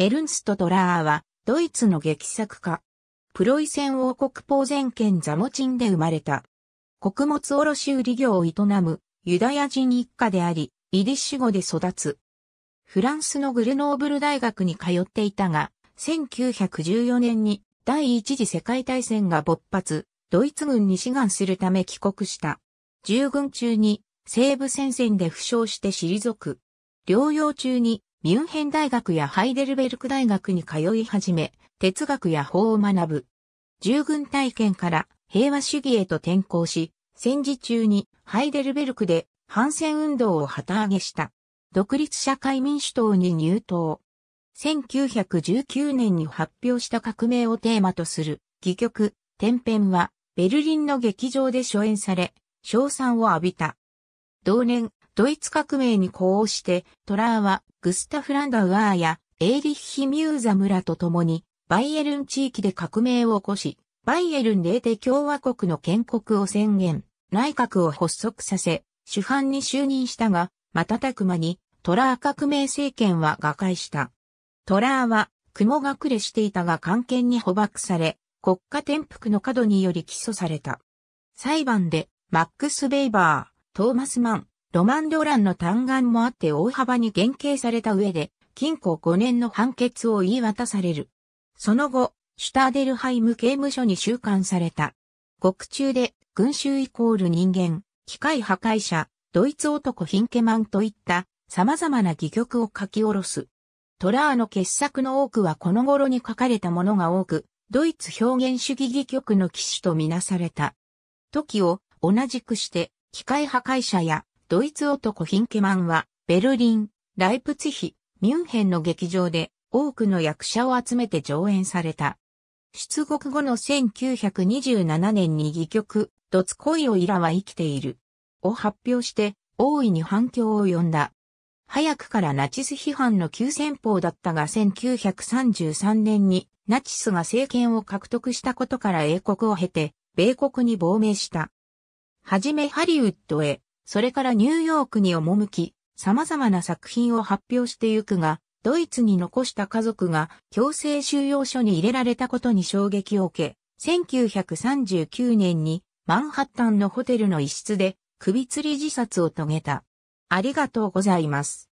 エルンスト・ドラーは、ドイツの劇作家。プロイセン王国ポーゼン県ザモチンで生まれた。穀物卸売業を営むユダヤ人一家であり、イディッシュ語で育つ。フランスのグルノーブル大学に通っていたが、1914年に第一次世界大戦が勃発、ドイツ軍に志願するため帰国した。従軍中に西部戦線で負傷して退く。療養中にミュンヘン大学やハイデルベルク大学に通い始め、哲学や法を学ぶ。従軍体験から平和主義へと転向し、戦時中にハイデルベルクで反戦運動を旗揚げした。独立社会民主党に入党。1919年に発表した革命をテーマとする、戯曲、天変は、ベルリンの劇場で初演され、賞賛を浴びた。同年、ドイツ革命に呼応して、トラーはグスタフ・ランダウアーやエーリッヒ・ミューザ村と共に、バイエルン地域で革命を起こし、バイエルンレーテ共和国の建国を宣言、内閣を発足させ、主犯に就任したが、瞬く間にトラー革命政権は瓦解した。トラーは雲隠れしていたが官憲に捕獲され、国家転覆の角により起訴された。裁判で、マックス・ベイバー、トーマス・マン、ロマン・ドランの嘆願もあって大幅に減刑された上で、禁錮5年の判決を言い渡される。その後、シュターデルハイム刑務所に収監された。獄中で、群衆イコール人間、機械破壊者、ドイツ男ヒンケマンといった様々な戯曲を書き下ろす。トラーの傑作の多くはこの頃に書かれたものが多く、ドイツ表現主義戯曲の騎士とみなされた。時を同じくして、機械破壊者やドイツ男ヒンケマンは、ベルリン、ライプツヒ、ミュンヘンの劇場で多くの役者を集めて上演された。出国後の1927年に戯曲、ドツ恋をイラは生きている。を発表して、大いに反響を呼んだ。早くからナチス批判の急先鋒だったが1933年にナチスが政権を獲得したことから英国を経て、米国に亡命した。はじめハリウッドへ、それからニューヨークに赴き、様々な作品を発表してゆくが、ドイツに残した家族が強制収容所に入れられたことに衝撃を受け、1939年にマンハッタンのホテルの一室で首吊り自殺を遂げた。ありがとうございます。